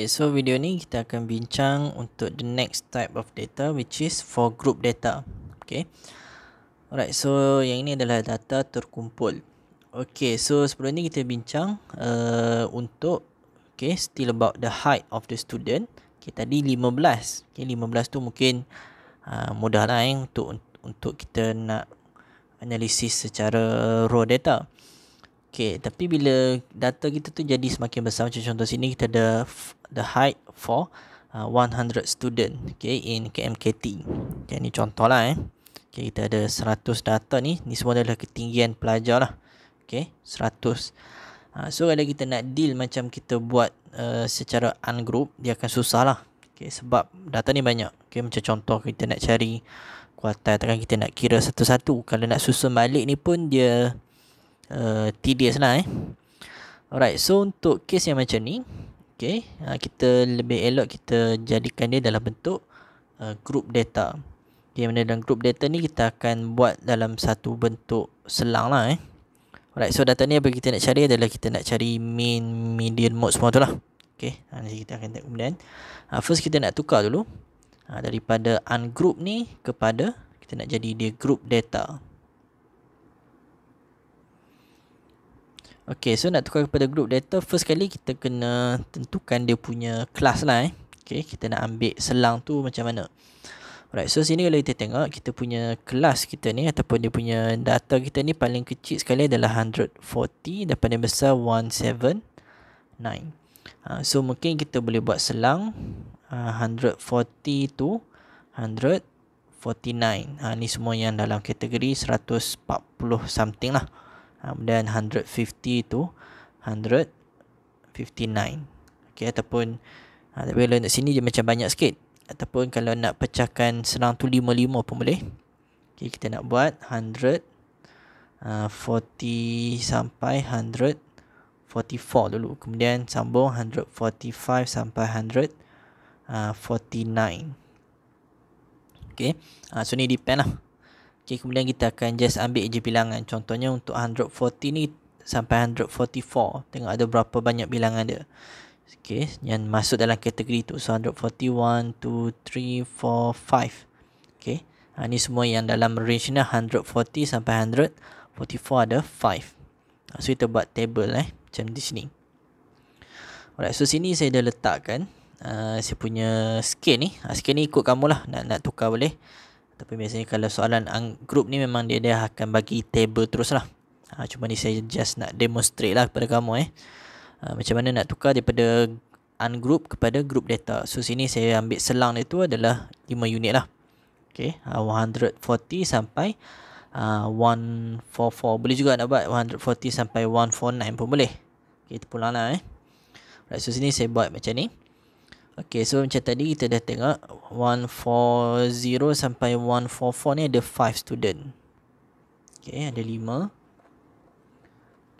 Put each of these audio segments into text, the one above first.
Okay, so video ni kita akan bincang untuk the next type of data which is for group data. Okay. Alright, so yang ini adalah data terkumpul. Okay, so sebelum ni kita bincang uh, untuk okay, still about the height of the student. Okay, tadi 15. Okay, 15 tu mungkin uh, mudah lah eh, untuk, untuk kita nak analisis secara raw data. Okay, tapi bila data kita tu jadi semakin besar macam contoh sini kita ada the height for uh, 100 student okay, in KMKT. Okay, ni contoh lah eh. Okay, kita ada 100 data ni. Ni semua adalah ketinggian pelajar lah. Okay, 100. Uh, ah, so, kalau kita nak deal macam kita buat uh, secara ungroup, dia akan susah lah. Okay, sebab data ni banyak. Okay, macam contoh kita nak cari kuartal, kita nak kira satu-satu. Kalau nak susun balik ni pun dia... Uh, tedious lah eh Alright so untuk case yang macam ni Okay uh, kita lebih elok kita jadikan dia dalam bentuk uh, group data Okay mana dalam group data ni kita akan buat dalam satu bentuk selang lah eh Alright so data ni apa kita nak cari adalah kita nak cari main, median, mode semua tu lah Okay ha, nanti kita akan tengok kemudian uh, First kita nak tukar dulu uh, Daripada ungroup ni kepada kita nak jadi dia group data Okay so nak tukar kepada group data First kali kita kena tentukan dia punya kelas lah eh Okay kita nak ambil selang tu macam mana Alright so sini kalau kita tengok Kita punya kelas kita ni Ataupun dia punya data kita ni Paling kecil sekali adalah 140 Dan paling besar 179 ha, So mungkin kita boleh buat selang ha, uh, 140 to 149 ha, Ni semua yang dalam kategori 140 something lah Kemudian um, 150 to 159 Okay ataupun ha, Tapi kalau nak sini dia macam banyak sikit Ataupun kalau nak pecahkan serang tu 55 pun boleh Okay kita nak buat 140 uh, sampai 144 dulu Kemudian sambung 145 sampai 149 uh, Okay ha, So ni depend lah Okay, kemudian kita akan just ambil je bilangan. Contohnya untuk 140 ni sampai 144. Tengok ada berapa banyak bilangan dia. Okay, yang masuk dalam kategori tu. So, 141, 2, 3, 4, 5. Okay, ha, ni semua yang dalam range ni 140 sampai 144 ada 5. Ha, so, kita buat table eh. Macam di sini. Alright, so sini saya dah letakkan. Uh, saya punya scale ni. Uh, scale ni ikut kamu lah. Nak, nak tukar boleh. Tapi biasanya kalau soalan grup ni memang dia dia akan bagi table terus lah. Ha, cuma ni saya just nak demonstrate lah kepada kamu eh. Ha, macam mana nak tukar daripada ungroup kepada group data. So sini saya ambil selang dia tu adalah 5 unit lah. Okay, ha, 140 sampai ha, uh, 144. Boleh juga nak buat 140 sampai 149 pun boleh. Okay, terpulang lah eh. Right, so sini saya buat macam ni. Okay, so macam tadi kita dah tengok 140 sampai 144 ni ada 5 student. Okay, ada 5.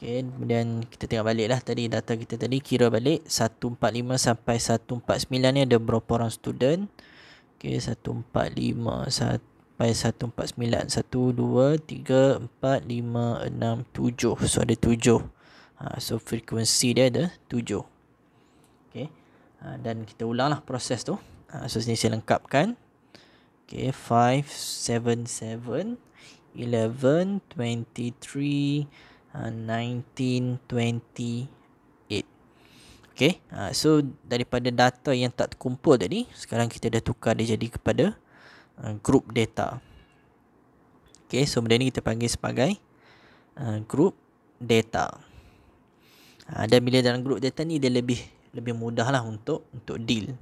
Okay, kemudian kita tengok balik lah tadi data kita tadi kira balik 145 sampai 149 ni ada berapa orang student. Okay, 145 sampai 149. 1, 2, 3, 4, 5, 6, 7. So, ada 7. Ha, so, frequency dia ada 7. Okay. Ha, dan kita ulanglah proses tu. Ha, so sini saya lengkapkan. Okay, 5, 7, 7, 11, 23, 19, 28. Okay, ha, so daripada data yang tak terkumpul tadi, sekarang kita dah tukar dia jadi kepada group data. Okay, so benda ni kita panggil sebagai group data. Dan bila dalam group data ni, dia lebih lebih mudah lah untuk untuk deal.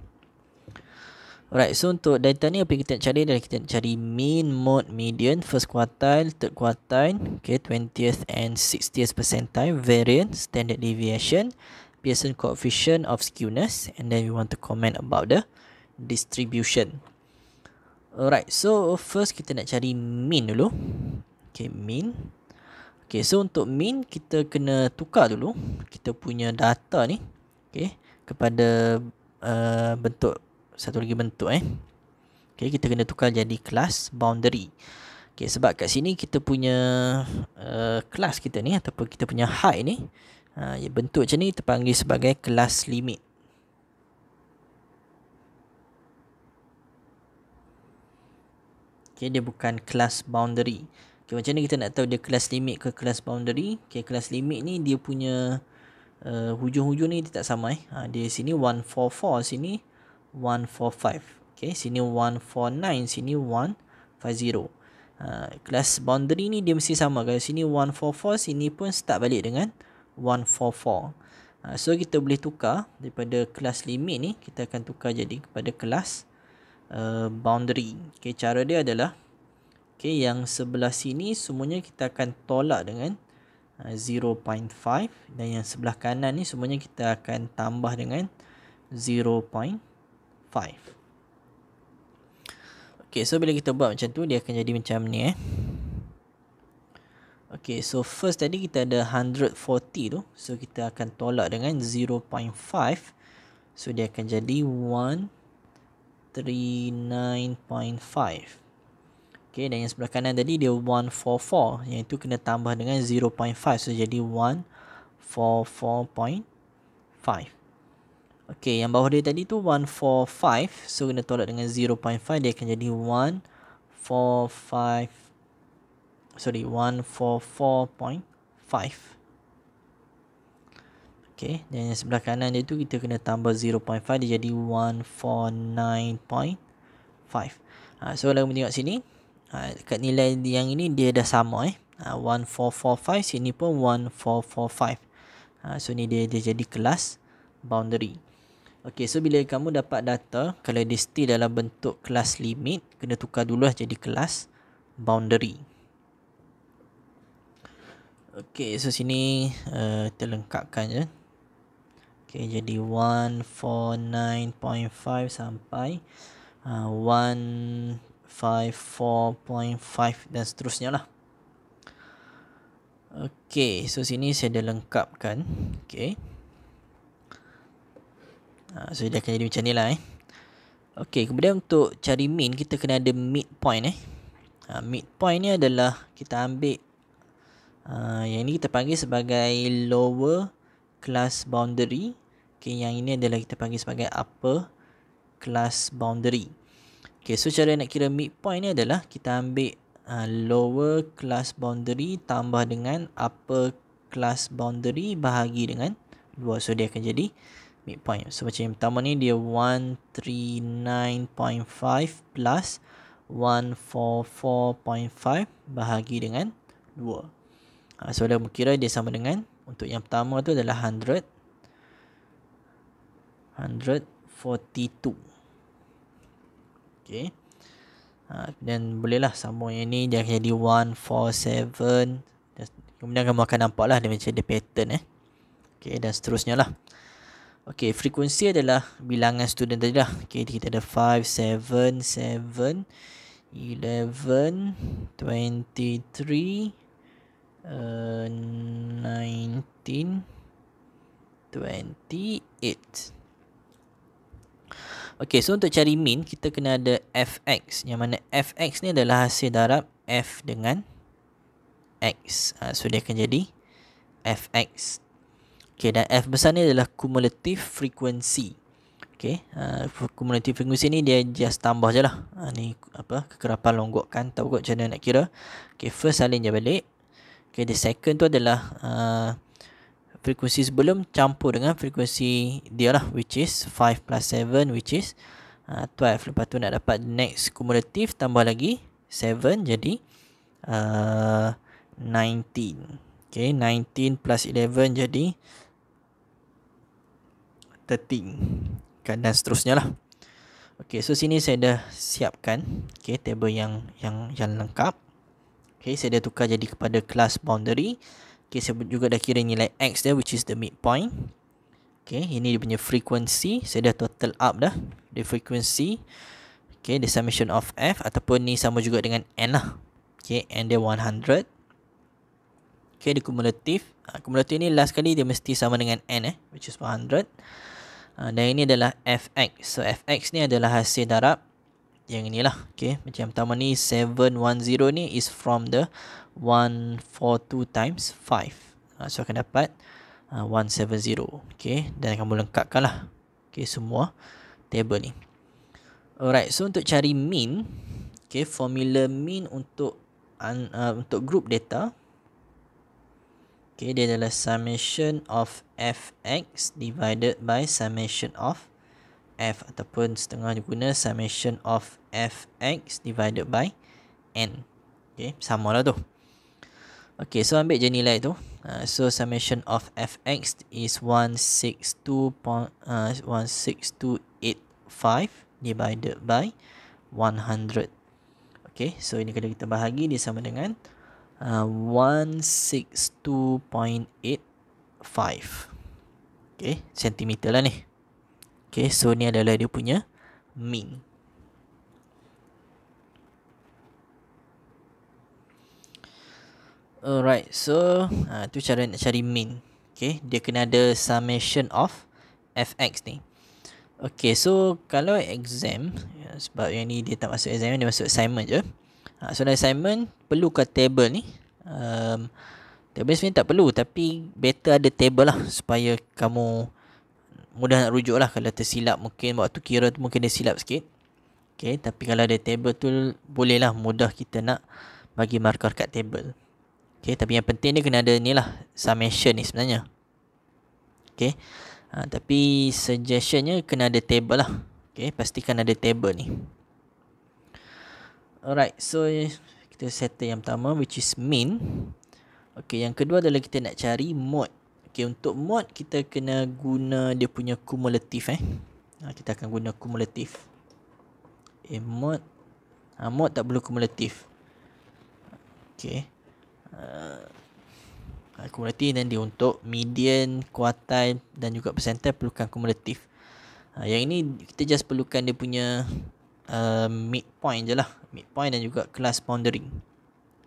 Alright, so untuk data ni apa yang kita nak cari adalah kita nak cari mean, mode, median, first quartile, third quartile, okay, 20th and 60th percentile, variance, standard deviation, Pearson coefficient of skewness, and then we want to comment about the distribution. Alright, so first kita nak cari mean dulu. Okay, mean. Okay, so untuk mean kita kena tukar dulu kita punya data ni. Okay, kepada uh, bentuk satu lagi bentuk eh okay kita kena tukar jadi kelas boundary Okay, sebab kat sini kita punya uh, kelas kita ni ataupun kita punya height ni uh, ya, bentuk macam ni terpanggil sebagai kelas limit Okay, dia bukan kelas boundary Okay, macam ni kita nak tahu dia kelas limit ke kelas boundary Okay, kelas limit ni dia punya Uh, hujung-hujung ni dia tak sama eh. Ha, dia sini 144, sini 145. Okay, sini 149, sini 150. Ha, class boundary ni dia mesti sama. Kalau sini 144, sini pun start balik dengan 144. Ha, ah, so, kita boleh tukar daripada kelas limit ni. Kita akan tukar jadi kepada kelas uh, boundary. Okay, cara dia adalah Okay, yang sebelah sini semuanya kita akan tolak dengan 0.5 eh, dan yang sebelah kanan ni semuanya kita akan tambah dengan 0.5 Okey so bila kita buat macam tu dia akan jadi macam ni eh Okey so first tadi kita ada 140 tu so kita akan tolak dengan 0.5 so dia akan jadi 139.5 Okay, dan yang sebelah kanan tadi dia 144 yang itu kena tambah dengan 0.5 so jadi 144.5 Okay, yang bawah dia tadi tu 145 so kena tolak dengan 0.5 dia akan jadi 145 sorry 144.5 Okay, dan yang sebelah kanan dia tu kita kena tambah 0.5 dia jadi 149.5 ha, so kalau kita tengok sini Ha, dekat nilai yang ini dia dah sama eh. Ha, 1445 sini pun 1445. Ha, so ni dia dia jadi kelas boundary. Okey, so bila kamu dapat data kalau dia still dalam bentuk kelas limit, kena tukar dululah jadi kelas boundary. Okey, so sini uh, kita lengkapkan je. Okey, jadi 149.5 sampai uh, 5, 4.5 dan seterusnya lah. Okay, so sini saya dah lengkapkan. Okay. Ha, so dia akan jadi macam ni lah eh. Okay, kemudian untuk cari mean, kita kena ada midpoint eh. Ha, midpoint ni adalah kita ambil ha, yang ni kita panggil sebagai lower class boundary. Okay, yang ini adalah kita panggil sebagai upper class boundary. Okay, so cara nak kira midpoint ni adalah kita ambil uh, lower class boundary tambah dengan upper class boundary bahagi dengan 2. So, dia akan jadi midpoint. So, macam yang pertama ni dia 139.5 plus 144.5 bahagi dengan 2. Uh, ha, so, dia kira dia sama dengan untuk yang pertama tu adalah 100. 142. Okay, ha, dan bolehlah sambung yang ni dia akan jadi 147 kemudian kamu akan nampaklah dia macam ada pattern eh Okay, dan seterusnya lah Okay, frekuensi adalah bilangan student tadi lah okey kita ada 577 11 23 uh, 19 28 Okey, so untuk cari mean, kita kena ada fx. Yang mana fx ni adalah hasil darab f dengan x. Ha, so, dia akan jadi fx. Okey, dan f besar ni adalah cumulative frequency. Okey, uh, ha, cumulative frequency ni dia just tambah je lah. Ha, ni apa, kekerapan longgokkan. Tak kot macam mana nak kira. Okey, first salin je balik. Okey, the second tu adalah... Uh, frekuensi sebelum campur dengan frekuensi dia lah which is 5 plus 7 which is uh, ah, 12 lepas tu nak dapat next kumulatif tambah lagi 7 jadi uh, ah, 19 okay 19 plus 11 jadi 13 kan dan seterusnya lah Okay, so sini saya dah siapkan okay, table yang yang yang lengkap. Okay, saya dah tukar jadi kepada class boundary. Okay, saya juga dah kira nilai X dia which is the midpoint. Okay, ini dia punya frequency. Saya dah total up dah. The frequency. Okay, the summation of F ataupun ni sama juga dengan N lah. Okay, N dia 100. Okay, the cumulative. Uh, ah, cumulative ni last kali dia mesti sama dengan N eh, which is 100. Uh, ah, dan ini adalah Fx. So, Fx ni adalah hasil darab yang inilah okey macam yang pertama ni 710 ni is from the 142 times 5 uh, ah, so akan dapat uh, 170 okey dan kamu lengkapkanlah okey semua table ni alright so untuk cari mean okey formula mean untuk un, uh, ah, untuk group data okey dia adalah summation of fx divided by summation of f ataupun setengah guna summation of fx divided by n. Okay, sama lah tu. Okay, so ambil je nilai tu. Uh, so, summation of fx is 162.1625 uh, divided by 100. Okay, so ini kalau kita bahagi, dia sama dengan uh, 162.85. Okay, sentimeter lah ni. Okay, so ni adalah dia punya mean. Alright, so uh, tu cara nak cari mean. Okay, dia kena ada summation of fx ni. Okay, so kalau exam, ya, sebab yang ni dia tak masuk exam, dia masuk assignment je. Ha, so, dalam assignment, perlukah table ni? Um, table sebenarnya tak perlu, tapi better ada table lah supaya kamu mudah nak rujuk lah. Kalau tersilap mungkin, waktu kira tu mungkin dia silap sikit. Okay, tapi kalau ada table tu, bolehlah mudah kita nak bagi markah kat table. Okay, tapi yang penting dia kena ada ni lah Summation ni sebenarnya Okay ha, Tapi suggestionnya kena ada table lah Okay, pastikan ada table ni Alright, so Kita settle yang pertama which is mean Okay, yang kedua adalah kita nak cari mode Okay, untuk mode kita kena guna dia punya kumulatif, eh ha, Kita akan guna kumulatif. Okay, eh, mode ha, Mode tak perlu kumulatif. Okay uh, akumulatif dan dia untuk median, kuartal dan juga persentil perlukan kumulatif. Uh, yang ini kita just perlukan dia punya uh, midpoint je lah. Midpoint dan juga kelas boundary.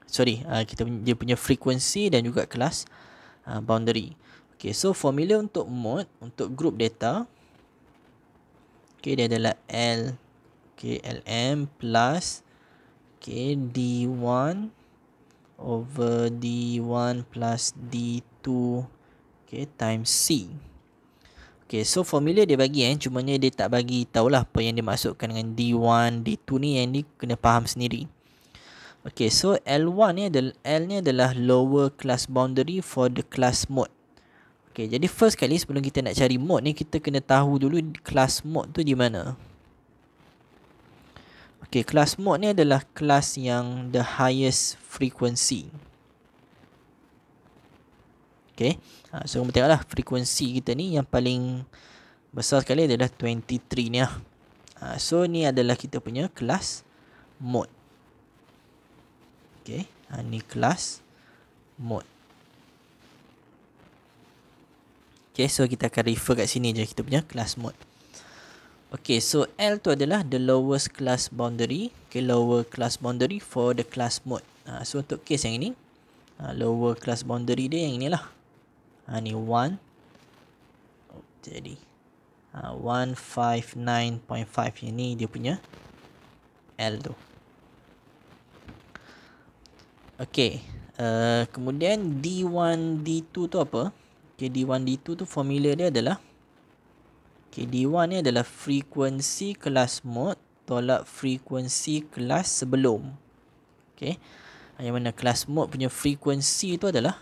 Sorry, uh, kita dia punya frekuensi dan juga kelas uh, boundary. Okay, so formula untuk mode, untuk group data. Okay, dia adalah L, okay, LM plus okay, D1 over d1 plus d2 okay, times c. Okay, so formula dia bagi eh, cumanya dia tak bagi tahulah apa yang dia masukkan dengan d1, d2 ni yang ni kena faham sendiri. Okay, so L1 ni adalah, L ni adalah lower class boundary for the class mode. Okay, jadi first kali sebelum kita nak cari mode ni, kita kena tahu dulu class mode tu di mana. Okay, kelas mod ni adalah kelas yang the highest frequency. Okay, ha, so kita tengoklah frequency kita ni yang paling besar sekali adalah 23 ni lah. Ha, so, ni adalah kita punya kelas mod. Okay, ha, ni kelas mod. Okay, so kita akan refer kat sini je kita punya kelas mod. Okay, so L tu adalah the lowest class boundary. Okay, lower class boundary for the class mode. Ha, so, untuk case yang ini, ha, lower class boundary dia yang inilah. Ha, ni 1. Oh, jadi, ha, 159.5 yang ni dia punya L tu. Okay, uh, kemudian D1, D2 tu apa? Okay, D1, D2 tu formula dia adalah Okay, D1 ni adalah frekuensi kelas mod tolak frekuensi kelas sebelum. Okay. Yang mana kelas mod punya frekuensi tu adalah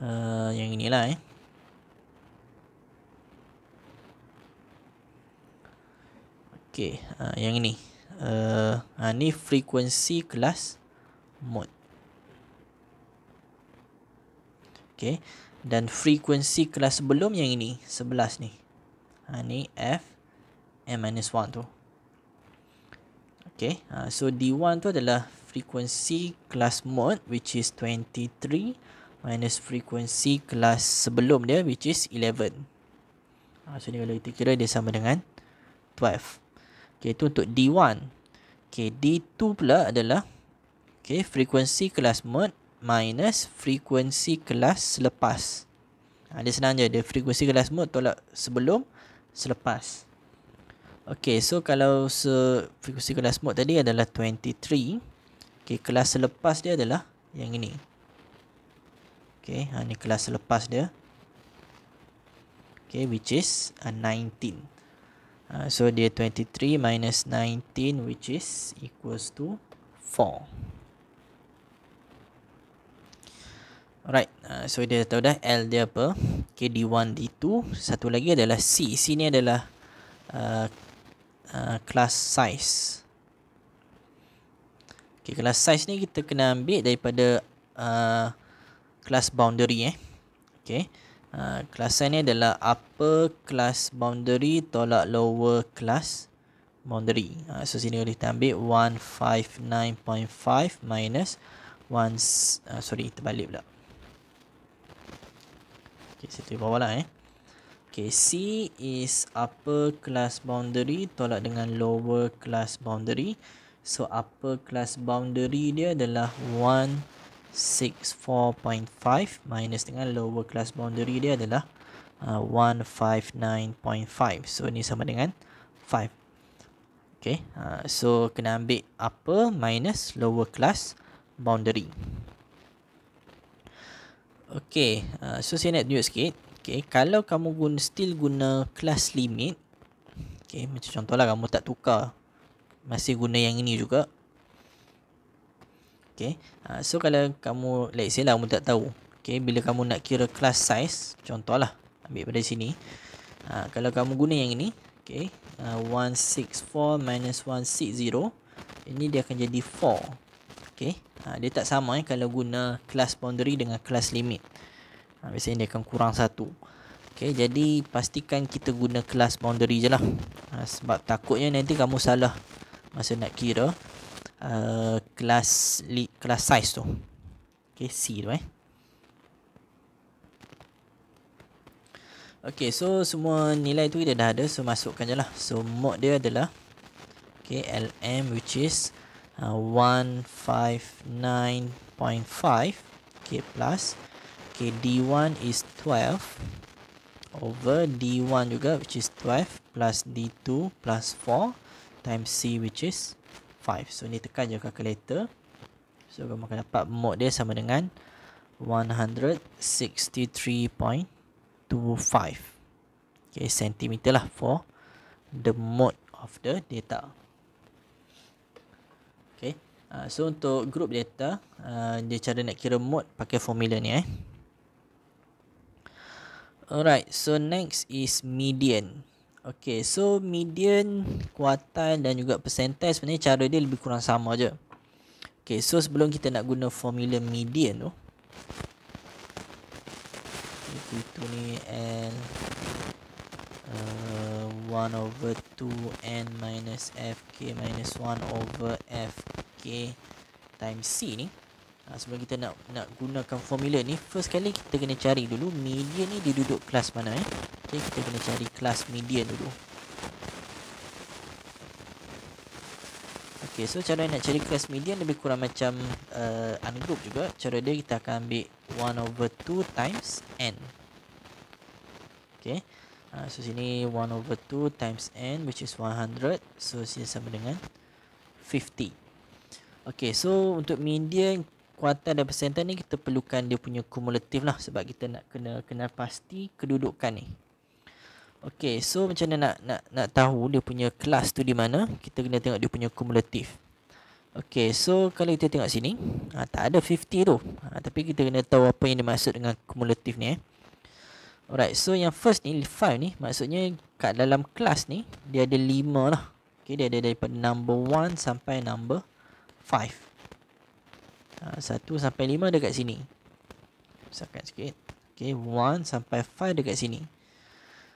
uh, yang inilah eh. Okay, uh, yang ini. Uh, uh, ni frekuensi kelas mod. Okay, dan frekuensi kelas sebelum yang ini, 11 ni ha, ni F M minus 1 tu Okay, ha, so D1 tu adalah frequency kelas mode which is 23 minus frequency kelas sebelum dia which is 11 ha, So ni kalau kita kira dia sama dengan 12 Okay, tu untuk D1 Okay, D2 pula adalah Okay, frequency kelas mode minus frequency kelas selepas ha, Dia senang je, dia frequency kelas mode tolak sebelum selepas. Okay, so kalau se frekuensi kelas mode tadi adalah 23. Okay, kelas selepas dia adalah yang ini. Okay, ha, ni kelas selepas dia. Okay, which is a uh, 19. Ha, so, dia 23 minus 19 which is equals to 4. Right, uh, so dia tahu dah L dia apa K D1, D2 Satu lagi adalah C C ni adalah uh, uh, Class size Okay, class size ni kita kena ambil daripada uh, Class boundary eh Okay uh, Class size ni adalah upper class boundary Tolak lower class boundary uh, So sini boleh kita ambil 159.5 minus 1 uh, Sorry, terbalik pula Okay, situ di bawah lah eh. Okay, C is upper class boundary tolak dengan lower class boundary. So, upper class boundary dia adalah 164.5 minus dengan lower class boundary dia adalah uh, 159.5. So, ni sama dengan 5. Okay, uh, so kena ambil upper minus lower class boundary. Okay, uh, so saya nak tunjuk sikit. Okay, kalau kamu guna, still guna class limit. Okay, macam contohlah kamu tak tukar. Masih guna yang ini juga. Okay, uh, so kalau kamu, let's say lah kamu tak tahu. Okay, bila kamu nak kira class size, contohlah ambil pada sini. Uh, kalau kamu guna yang ini, okay, uh, 164 minus 160. Ini dia akan jadi 4. Okay. Ha, dia tak sama eh, kalau guna kelas boundary dengan kelas limit. Ha, biasanya dia akan kurang satu. Okay, jadi pastikan kita guna kelas boundary je lah. Ha, sebab takutnya nanti kamu salah masa nak kira uh, kelas uh, kelas size tu. Okay, C tu eh. Okay, so semua nilai tu kita dah ada. So, masukkan je lah. So, mod dia adalah okay, LM which is 159.5 uh, k plus k d1 is 12 over d1 juga which is 12 plus d2 plus 4 times c which is 5 so ni tekan je calculator so kamu akan dapat mod dia sama dengan 163.25 okay, sentimeter lah for the mode of the data Ah, so untuk group data uh, dia cara nak kira mode pakai formula ni eh alright so next is median Okay, so median kuartil dan juga percentage sebenarnya cara dia lebih kurang sama aje Okay, so sebelum kita nak guna formula median tu itu ni L uh, 1 over 2 N minus FK minus 1 over f okay, time C ni ha, Sebelum kita nak nak gunakan formula ni First kali kita kena cari dulu median ni dia duduk kelas mana eh okay, Kita kena cari kelas median dulu Okay, so cara nak cari kelas median lebih kurang macam uh, eh, ungroup juga Cara dia kita akan ambil 1 over 2 times n Okay, uh, ah, so sini 1 over 2 times n which is 100 So sini sama dengan Okay, so untuk median kuartal dan persentan ni kita perlukan dia punya kumulatif lah sebab kita nak kena kenal pasti kedudukan ni. Okay, so macam mana nak nak nak tahu dia punya kelas tu di mana? Kita kena tengok dia punya kumulatif. Okay, so kalau kita tengok sini, ha, tak ada 50 tu. Ha, tapi kita kena tahu apa yang dimaksud dengan kumulatif ni eh. Alright, so yang first ni, 5 ni, maksudnya kat dalam kelas ni, dia ada 5 lah. Okay, dia ada daripada number 1 sampai number 5 five. Uh, satu sampai lima dekat sini. Besarkan sikit. Okay, one sampai five dekat sini.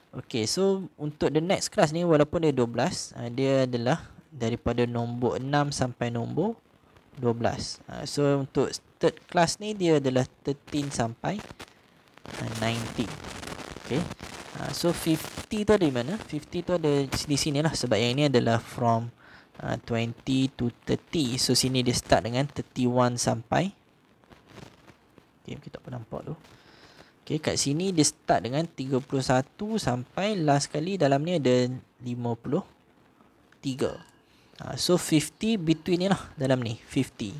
Okay, so untuk the next class ni walaupun dia 12, uh, ah, dia adalah daripada nombor 6 sampai nombor 12. Uh, ah, so untuk third class ni dia adalah 13 sampai uh, 90. Okay, uh, so 50 tu ada di mana? 50 tu ada di sini lah sebab yang ini adalah from 20 ah, to 30 So sini dia start dengan 31 sampai Okay kita pernah nampak tu Okay kat sini dia start dengan 31 sampai last kali dalam ni ada 53 uh, ah, So 50 between ni lah dalam ni 50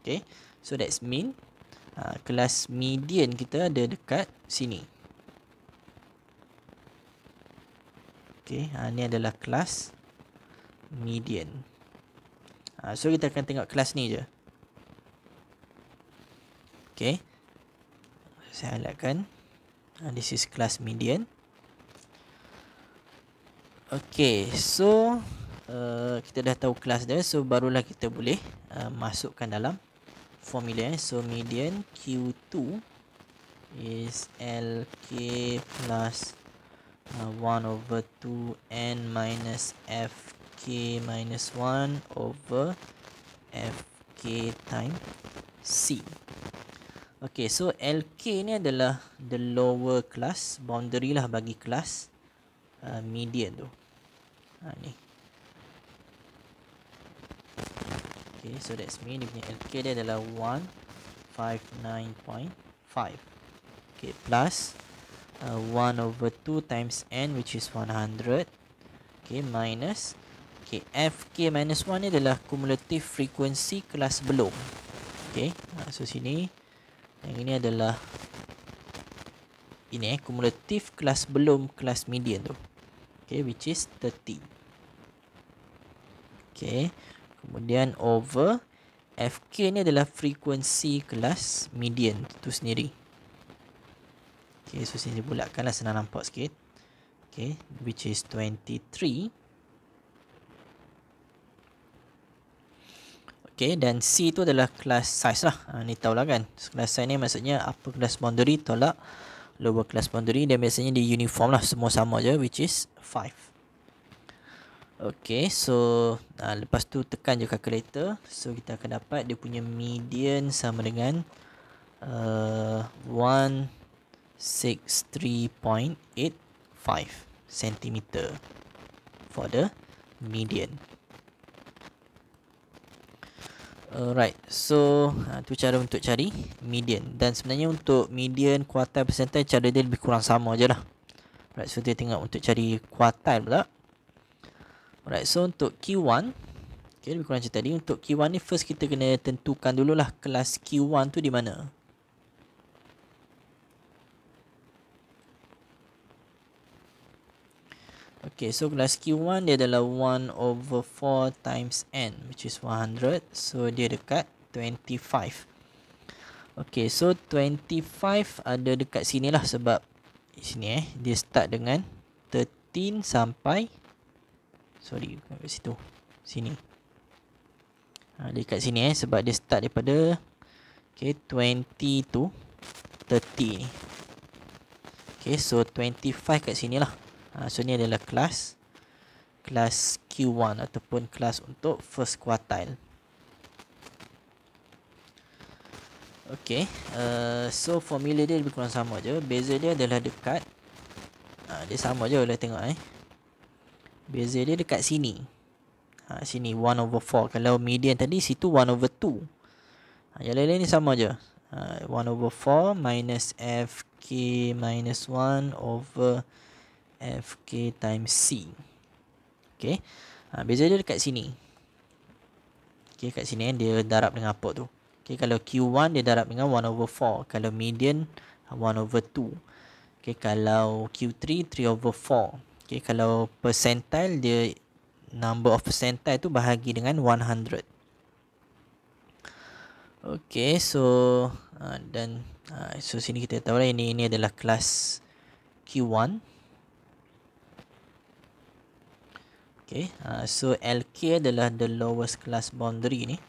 Okay so that's mean uh, Kelas median kita ada dekat sini Okay uh, ni adalah kelas median median. Uh, so kita akan tengok kelas ni je. Okay. Saya alatkan. Uh, ah, this is class median. Okay. So uh, kita dah tahu kelas dia. So barulah kita boleh uh, masukkan dalam formula. Eh. So median Q2 is LK plus uh, over 2 N minus F k minus 1 over f k time c. Okay, so L K ni adalah the lower class, boundary lah bagi kelas uh, median tu. Ha, ni. Okay, so that's me. Dia punya K dia adalah 159.5. Okay, plus uh, 1 over 2 times n which is 100. Okay, minus Okey, fk minus 1 ni adalah kumulatif frekuensi kelas belum. Okey, so sini yang ini adalah ini eh kumulatif kelas belum kelas median tu. Okey, which is 30. Okey. Kemudian over fk ni adalah frekuensi kelas median tu sendiri. Okey, so sini bulatkanlah senang nampak sikit. Okey, which is 23. Okay, dan C itu adalah kelas size lah. Ha, ni tahulah kan. Kelas size ni maksudnya upper class boundary tolak lower class boundary. Dan biasanya di uniform lah. Semua sama je which is 5. Okay, so ha, lepas tu tekan je calculator. So kita akan dapat dia punya median sama dengan uh, 163.85 cm for the Median. Alright, so itu ha, cara untuk cari median Dan sebenarnya untuk median, kuartal, persentai Cara dia lebih kurang sama je lah Alright, so kita tengok untuk cari kuartal pula Alright, so untuk Q1 Okay, lebih kurang macam tadi Untuk Q1 ni first kita kena tentukan dululah Kelas Q1 tu di mana Okay, so kelas Q1 dia adalah 1 over 4 times N which is 100. So, dia dekat 25. Okay, so 25 ada dekat sini lah sebab sini eh. Dia start dengan 13 sampai sorry, bukan kat situ. Sini. Ha, dia dekat sini eh sebab dia start daripada okay, 20 to 30 ni. Okay, so 25 kat sini lah. Ah, so ni adalah kelas Kelas Q1 ataupun kelas untuk first quartile Ok uh, So formula dia lebih kurang sama je Beza dia adalah dekat ha, Dia sama je boleh tengok eh Beza dia dekat sini ha, Sini 1 over 4 Kalau median tadi situ 1 over 2 ha, Yang lain-lain ni sama je 1 uh, over 4 minus FK minus 1 over 2 fk times c okey ha, beza dia dekat sini okey kat sini eh, dia darab dengan apa tu okey kalau q1 dia darab dengan 1 over 4 kalau median 1 over 2 okey kalau q3 3 over 4 okey kalau percentile dia number of percentile tu bahagi dengan 100 Okay, so uh, dan uh, so sini kita tahu lah ini ini adalah kelas Q1. Okay, uh, so LK adalah the lowest class boundary ni.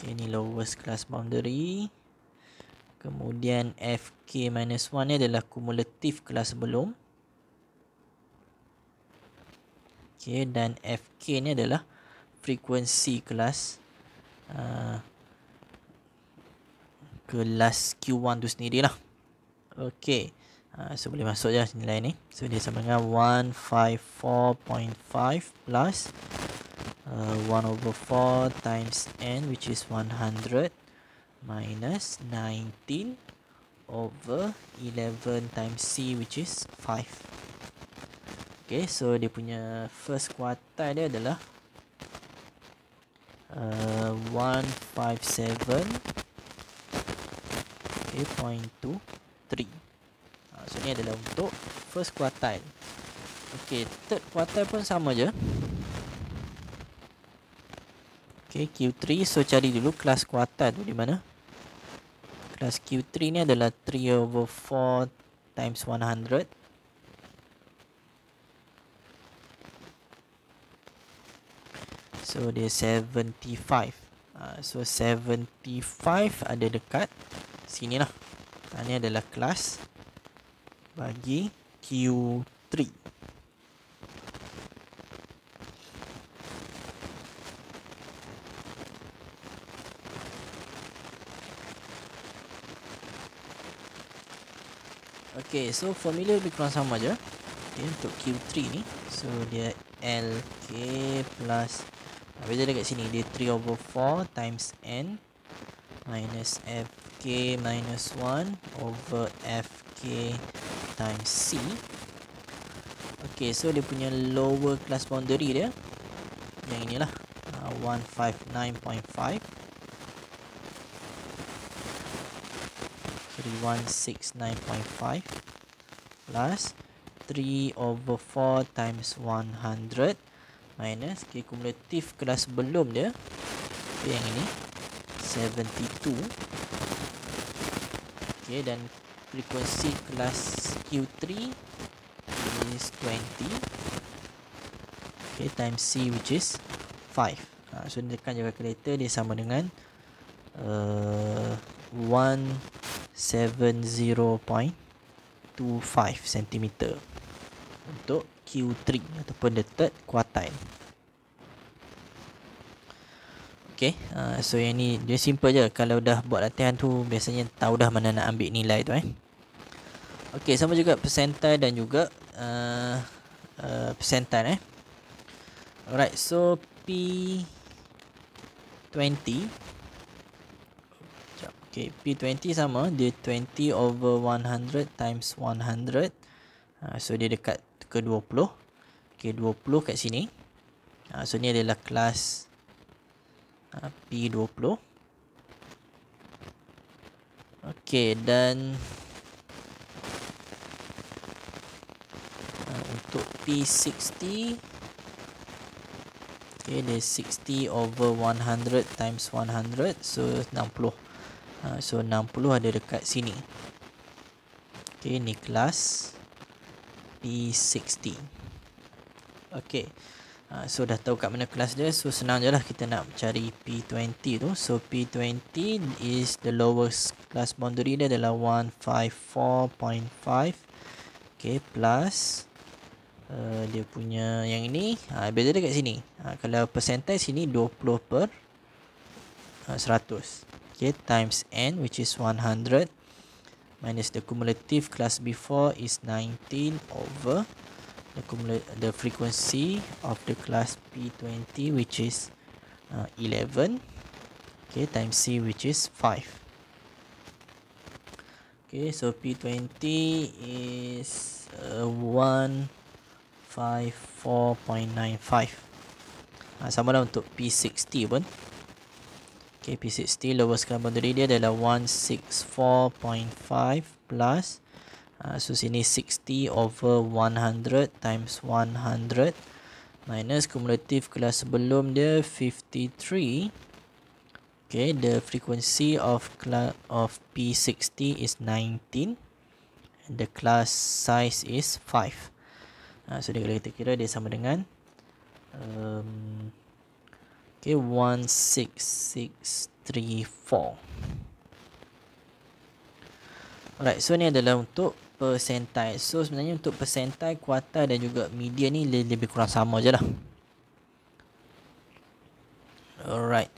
Okay, ni lowest class boundary. Kemudian FK-1 minus ni adalah kumulatif kelas sebelum. Okay, dan FK ni adalah frekuensi kelas Uh, kelas Q1 tu sendirilah. Okay. Ah, so boleh masuk je nilai ni So dia sama dengan 154.5 plus uh, 1 over 4 times n which is 100 Minus 19 over 11 times c which is 5 Okay so dia punya first kuartal dia adalah uh, 157.23 So ni adalah untuk first quartile Ok third quartile pun sama je Ok Q3 so cari dulu kelas quartile tu di mana Kelas Q3 ni adalah 3 over 4 times 100 So dia 75 uh, ah, So 75 ada dekat Sini lah Ini ah, adalah kelas bagi Q3 Okay, so formula lebih kurang sama je okay, untuk Q3 ni so dia LK plus habis dia dekat sini dia 3 over 4 times N minus FK minus 1 over FK minus times C ok so dia punya lower class boundary dia yang inilah uh, 159.5 jadi 169.5 plus 3 over 4 times 100 minus ok kumulatif kelas belum dia yang ini 72 Okay dan frequency class Q3 is 20 okay, times C which is 5 uh, ha, so ni tekan jawab calculator dia sama dengan uh, 170.25 cm untuk Q3 ataupun the third quartile Okay, uh, so yang ni dia simple je Kalau dah buat latihan tu Biasanya tahu dah mana nak ambil nilai tu eh Okey, sama juga persentai dan juga uh, uh, persentan eh. Alright, so P20 Okay, P20 sama, dia 20 over 100 times 100 uh, So dia dekat ke 20 Okay, 20 kat sini uh, So ni adalah kelas uh, P20 Okey, dan P60 Okay, dia 60 over 100 times 100 So, 60 uh, ha, So, 60 ada dekat sini Okay, ni kelas P60 Okay uh, So, dah tahu kat mana kelas dia So, senang je lah kita nak cari P20 tu So, P20 is the lowest class boundary dia adalah 154.5 Okay, plus Uh, dia punya yang ini uh, beza dekat sini uh, kalau percentage sini 20 per uh, 100 okay times n which is 100 minus the cumulative class before is 19 over the the frequency of the class p20 which is uh, 11 okay times c which is 5 Okay, so P20 is uh, ha, Sama lah untuk P60 pun Okay, P60 lower scale kan boundary dia adalah 164.5 plus ha, So sini 60 over 100 times 100 Minus cumulative kelas sebelum dia 53 Okay, the frequency of class of P60 is 19 and the class size is 5. Ha, so dia kalau kita kira dia sama dengan um, Okay, 16634 Alright, so ni adalah untuk persentai So sebenarnya untuk persentai, kuarta dan juga media ni lebih, lebih kurang sama je lah Alright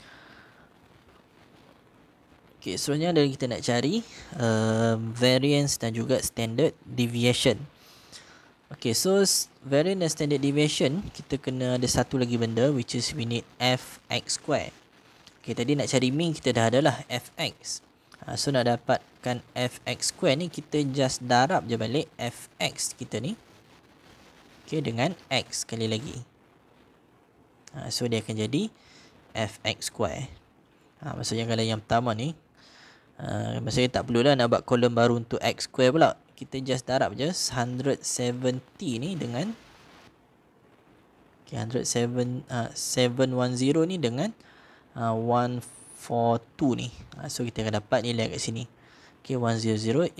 Okay, so so dari kita nak cari uh, variance dan juga standard deviation. Okay, so variance dan standard deviation, kita kena ada satu lagi benda which is we need f x square. Okay, tadi nak cari mean kita dah ada lah fx. Ha, so nak dapatkan f x square ni kita just darab je balik f x kita ni. Okay, dengan x kali lagi. Ha, so dia akan jadi f x square. Ha, maksudnya kalau yang pertama ni, uh, maksudnya tak lah nak buat kolom baru untuk x square pula kita just darab je 170 ni dengan okay, 107 uh, 710 ni dengan uh, 142 ni. Uh, so kita akan dapat nilai kat sini. Okay, 100820.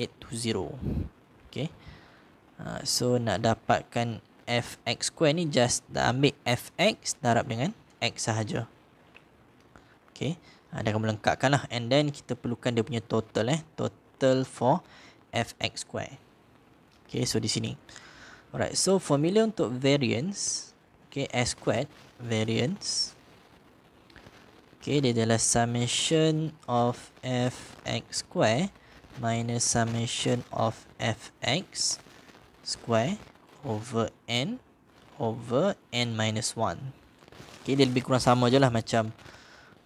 Okay. Uh, so nak dapatkan fx square ni just dah ambil fx darab dengan x sahaja. Okay. Uh, dia akan melengkapkan lah. And then kita perlukan dia punya total eh. Total for fx square. Okay, so di sini. Alright, so formula untuk variance, okay, s squared variance. Okay, dia adalah summation of fx square minus summation of fx square over n over n minus 1. Okay, dia lebih kurang sama je lah macam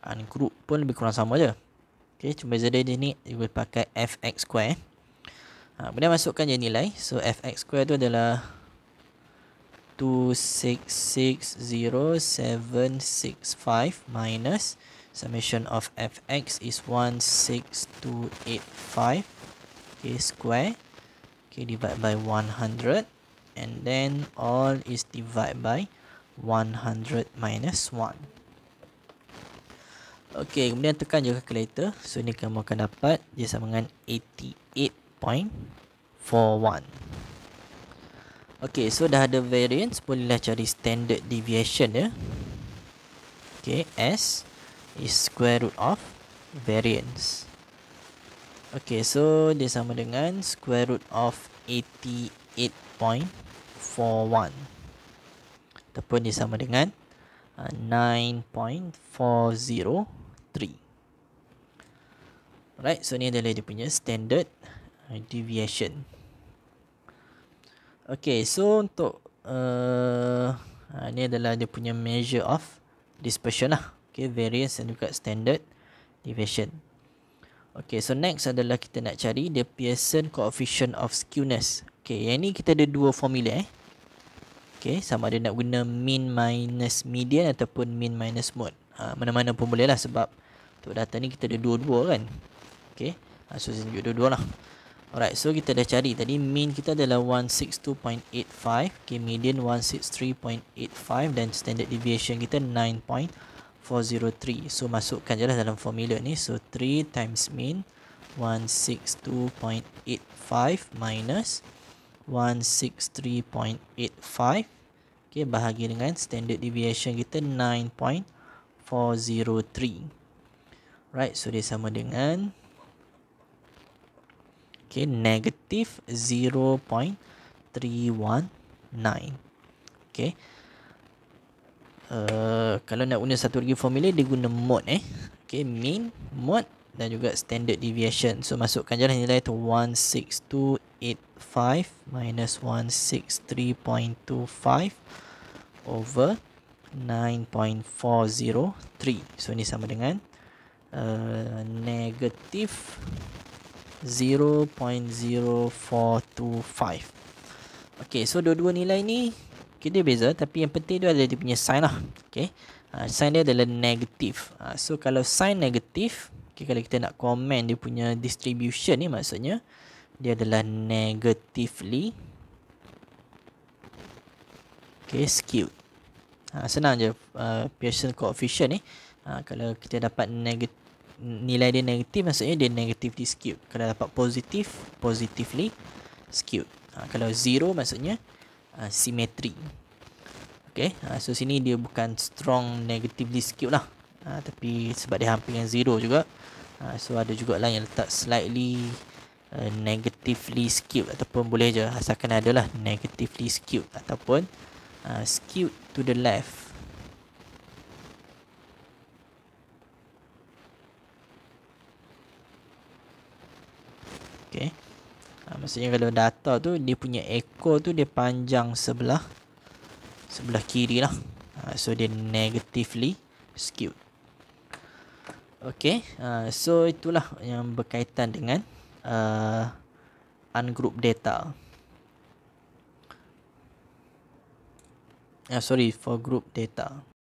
ungroup ah, pun lebih kurang sama je. Okay, cuma beza dia ni, dia boleh pakai fx square. Ha, kemudian masukkan je nilai. So fx square tu adalah 2660765 minus summation of fx is 16285 okay, square okay, divide by 100 and then all is divide by 100 minus 1 Okay, kemudian tekan je calculator So, ni kamu akan dapat Dia sama dengan 0.41 Okay, so dah ada variance Bolehlah cari standard deviation ya Okay, S is square root of variance Okay, so dia sama dengan square root of 88.41 Ataupun dia sama dengan uh, 9.403 Right, so ni adalah dia punya standard deviation. Okay, so untuk uh, uh, ah, ini adalah dia punya measure of dispersion lah. Okay, variance dan juga standard deviation. Okay, so next adalah kita nak cari the Pearson coefficient of skewness. Okay, yang ni kita ada dua formula eh. Okay, sama ada nak guna mean minus median ataupun mean minus mode. Ha, mana-mana pun boleh lah sebab untuk data ni kita ada dua-dua kan. Okay, ha, so saya tunjuk dua-dua lah. Alright, so kita dah cari tadi mean kita adalah 162.85, okay, median 163.85 dan standard deviation kita 9.403. So masukkan jelah dalam formula ni. So 3 times mean 162.85 minus 163.85 okay, bahagi dengan standard deviation kita 9.403. Right, so dia sama dengan 9.403 okay negative 0.319 okay uh, kalau nak guna satu lagi formula dia guna mod eh okay mean mod dan juga standard deviation so masukkan jelah nilai tu 16285 minus 163.25 over 9.403 so ni sama dengan uh, negative 0.0425 Okay so dua-dua nilai ni Okay dia beza tapi yang penting tu adalah dia punya sign lah Okay uh, Sign dia adalah negatif uh, So kalau sign negatif Okay kalau kita nak comment dia punya distribution ni maksudnya Dia adalah negatively Okay skewed uh, Senang je uh, Pearson coefficient ni uh, Kalau kita dapat negatif nilai dia negatif maksudnya dia negatively skewed. Kalau dapat positif, positively skewed. Ha, kalau zero maksudnya uh, simetri. Okay, ha, so sini dia bukan strong negatively skewed lah. Ha, tapi sebab dia hampir dengan zero juga. Ha, so ada juga lain yang letak slightly uh, negatively skewed ataupun boleh je asalkan adalah negatively skewed ataupun uh, skewed to the left. Ah, maksudnya kalau data tu dia punya ekor tu dia panjang sebelah sebelah kiri lah. Ah, so dia negatively skewed. Okay, ah, so itulah yang berkaitan dengan uh, ungroup data. Uh, sorry for group data.